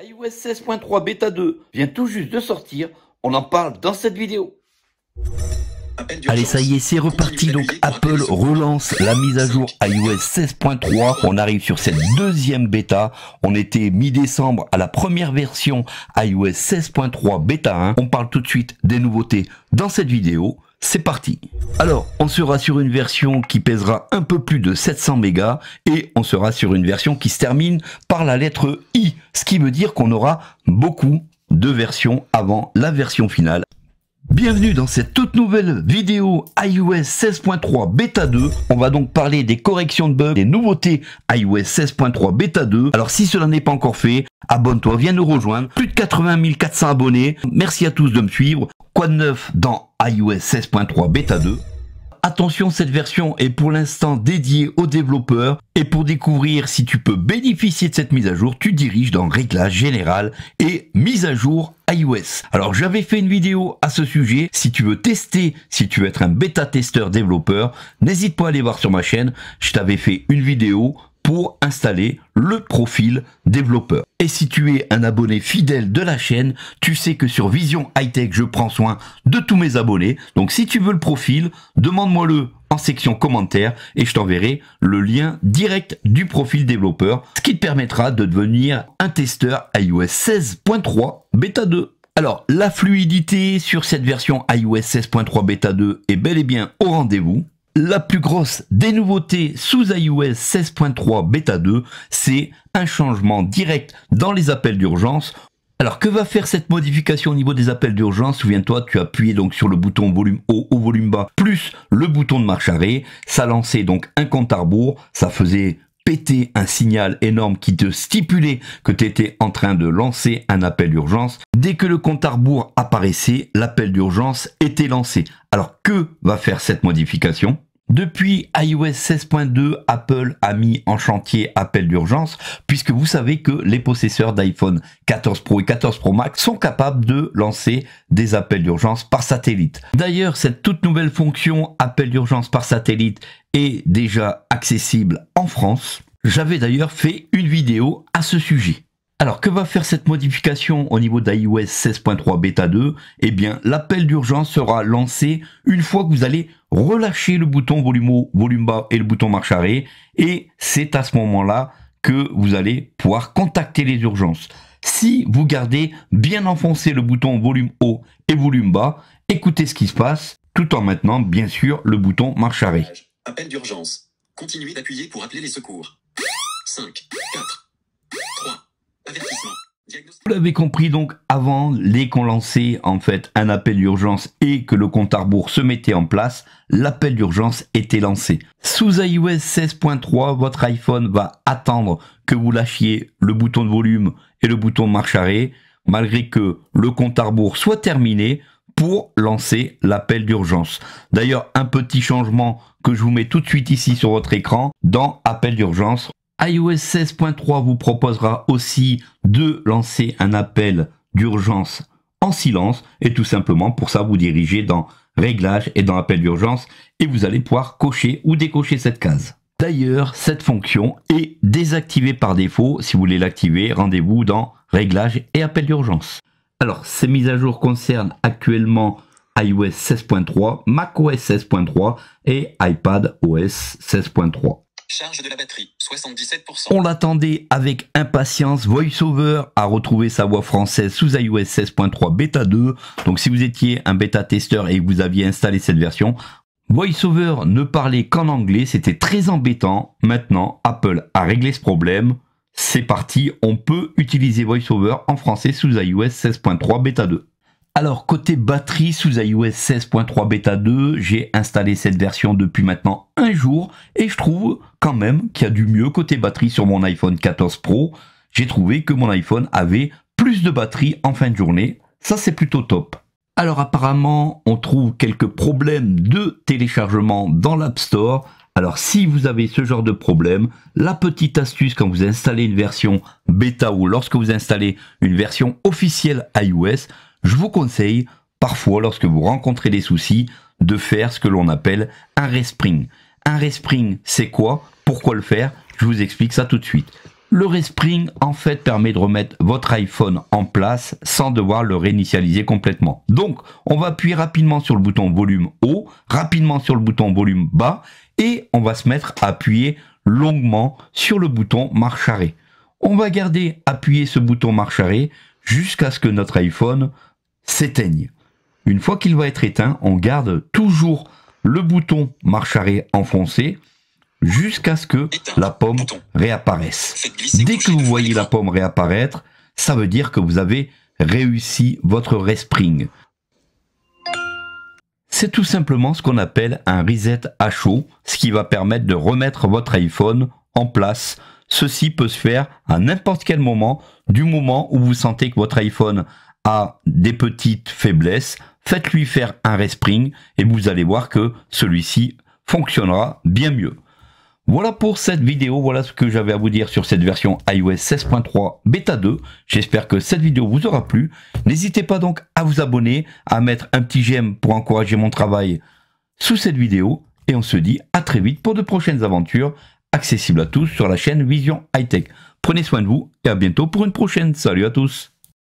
iOS 16.3 Beta 2 vient tout juste de sortir, on en parle dans cette vidéo. Allez, ça y est, c'est reparti. Donc Apple relance la mise à jour iOS 16.3. On arrive sur cette deuxième bêta. On était mi-décembre à la première version iOS 16.3 bêta 1. On parle tout de suite des nouveautés dans cette vidéo. C'est parti Alors, on sera sur une version qui pèsera un peu plus de 700 mégas et on sera sur une version qui se termine par la lettre I, ce qui veut dire qu'on aura beaucoup de versions avant la version finale. Bienvenue dans cette toute nouvelle vidéo iOS 16.3 Beta 2. On va donc parler des corrections de bugs, des nouveautés iOS 16.3 Beta 2. Alors si cela n'est pas encore fait, abonne-toi, viens nous rejoindre. Plus de 80 400 abonnés. Merci à tous de me suivre. Quoi de neuf dans iOS 16.3 bêta 2. Attention, cette version est pour l'instant dédiée aux développeurs et pour découvrir si tu peux bénéficier de cette mise à jour, tu diriges dans Réglages général et mise à jour iOS. Alors j'avais fait une vidéo à ce sujet, si tu veux tester, si tu veux être un bêta testeur développeur, n'hésite pas à aller voir sur ma chaîne, je t'avais fait une vidéo pour installer le profil développeur. Et si tu es un abonné fidèle de la chaîne, tu sais que sur Vision Hightech, je prends soin de tous mes abonnés. Donc si tu veux le profil, demande-moi le en section commentaire et je t'enverrai le lien direct du profil développeur, ce qui te permettra de devenir un testeur iOS 16.3 bêta 2. Alors, la fluidité sur cette version iOS 16.3 bêta 2 est bel et bien au rendez-vous la plus grosse des nouveautés sous iOS 16.3 bêta 2, c'est un changement direct dans les appels d'urgence. Alors que va faire cette modification au niveau des appels d'urgence Souviens-toi, tu appuyais donc sur le bouton volume haut ou volume bas, plus le bouton de marche arrêt, ça lançait donc un compte à rebours, ça faisait péter un signal énorme qui te stipulait que tu étais en train de lancer un appel d'urgence. Dès que le compte à rebours apparaissait, l'appel d'urgence était lancé. Alors que va faire cette modification depuis iOS 16.2, Apple a mis en chantier appel d'urgence, puisque vous savez que les possesseurs d'iPhone 14 Pro et 14 Pro Max sont capables de lancer des appels d'urgence par satellite. D'ailleurs, cette toute nouvelle fonction appel d'urgence par satellite est déjà accessible en France. J'avais d'ailleurs fait une vidéo à ce sujet. Alors que va faire cette modification au niveau d'iOS 16.3 bêta 2 Eh bien l'appel d'urgence sera lancé une fois que vous allez relâcher le bouton volume haut, volume bas et le bouton marche arrêt et c'est à ce moment-là que vous allez pouvoir contacter les urgences. Si vous gardez bien enfoncé le bouton volume haut et volume bas, écoutez ce qui se passe tout en maintenant bien sûr le bouton marche arrêt. Appel d'urgence. Continuez d'appuyer pour appeler les secours. 5 4 vous l'avez compris donc avant, dès qu'on lançait en fait un appel d'urgence et que le compte à rebours se mettait en place, l'appel d'urgence était lancé. Sous iOS 16.3, votre iPhone va attendre que vous lâchiez le bouton de volume et le bouton marche arrêt, malgré que le compte à rebours soit terminé pour lancer l'appel d'urgence. D'ailleurs, un petit changement que je vous mets tout de suite ici sur votre écran dans appel d'urgence iOS 16.3 vous proposera aussi de lancer un appel d'urgence en silence et tout simplement pour ça vous dirigez dans réglages et dans appel d'urgence et vous allez pouvoir cocher ou décocher cette case. D'ailleurs, cette fonction est désactivée par défaut. Si vous voulez l'activer, rendez-vous dans réglages et appel d'urgence. Alors, ces mises à jour concernent actuellement iOS 16.3, macOS 16.3 et iPadOS 16.3. Charge de la batterie, 77%. On l'attendait avec impatience. VoiceOver a retrouvé sa voix française sous iOS 16.3 bêta 2. Donc si vous étiez un bêta testeur et que vous aviez installé cette version, VoiceOver ne parlait qu'en anglais. C'était très embêtant. Maintenant, Apple a réglé ce problème. C'est parti, on peut utiliser VoiceOver en français sous iOS 16.3 bêta 2. Alors côté batterie sous iOS 16.3 Beta 2, j'ai installé cette version depuis maintenant un jour et je trouve quand même qu'il y a du mieux côté batterie sur mon iPhone 14 Pro. J'ai trouvé que mon iPhone avait plus de batterie en fin de journée. Ça c'est plutôt top. Alors apparemment, on trouve quelques problèmes de téléchargement dans l'App Store. Alors si vous avez ce genre de problème, la petite astuce quand vous installez une version bêta ou lorsque vous installez une version officielle iOS, je vous conseille, parfois lorsque vous rencontrez des soucis, de faire ce que l'on appelle un respring. Un respring, c'est quoi Pourquoi le faire Je vous explique ça tout de suite. Le respring, en fait, permet de remettre votre iPhone en place sans devoir le réinitialiser complètement. Donc, on va appuyer rapidement sur le bouton volume haut, rapidement sur le bouton volume bas, et on va se mettre à appuyer longuement sur le bouton marche arrêt. On va garder appuyer ce bouton marche arrêt jusqu'à ce que notre iPhone s'éteignent. Une fois qu'il va être éteint, on garde toujours le bouton marche arrêt enfoncé jusqu'à ce que la pomme réapparaisse. Dès que vous voyez la pomme réapparaître, ça veut dire que vous avez réussi votre respring. C'est tout simplement ce qu'on appelle un reset à chaud, ce qui va permettre de remettre votre iPhone en place. Ceci peut se faire à n'importe quel moment, du moment où vous sentez que votre iPhone des petites faiblesses, faites-lui faire un respring et vous allez voir que celui-ci fonctionnera bien mieux. Voilà pour cette vidéo, voilà ce que j'avais à vous dire sur cette version iOS 16.3 bêta 2. J'espère que cette vidéo vous aura plu. N'hésitez pas donc à vous abonner, à mettre un petit j'aime pour encourager mon travail sous cette vidéo. Et on se dit à très vite pour de prochaines aventures accessibles à tous sur la chaîne Vision High Tech. Prenez soin de vous et à bientôt pour une prochaine. Salut à tous